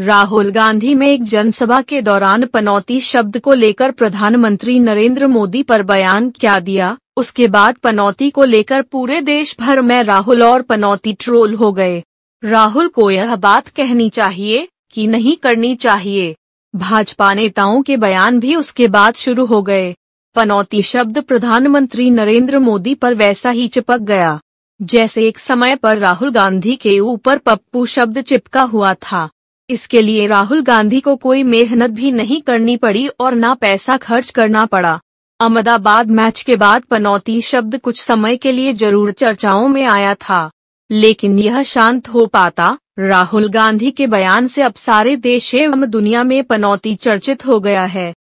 राहुल गांधी में एक जनसभा के दौरान पनौती शब्द को लेकर प्रधानमंत्री नरेंद्र मोदी पर बयान क्या दिया उसके बाद पनौती को लेकर पूरे देश भर में राहुल और पनौती ट्रोल हो गए राहुल को यह बात कहनी चाहिए कि नहीं करनी चाहिए भाजपा नेताओं के बयान भी उसके बाद शुरू हो गए पनौती शब्द प्रधानमंत्री नरेंद्र मोदी पर वैसा ही चिपक गया जैसे एक समय पर राहुल गांधी के ऊपर पप्पू शब्द चिपका हुआ था इसके लिए राहुल गांधी को कोई मेहनत भी नहीं करनी पड़ी और ना पैसा खर्च करना पड़ा अहमदाबाद मैच के बाद पनौती शब्द कुछ समय के लिए जरूर चर्चाओं में आया था लेकिन यह शांत हो पाता राहुल गांधी के बयान से अब सारे देश एवं दुनिया में पनौती चर्चित हो गया है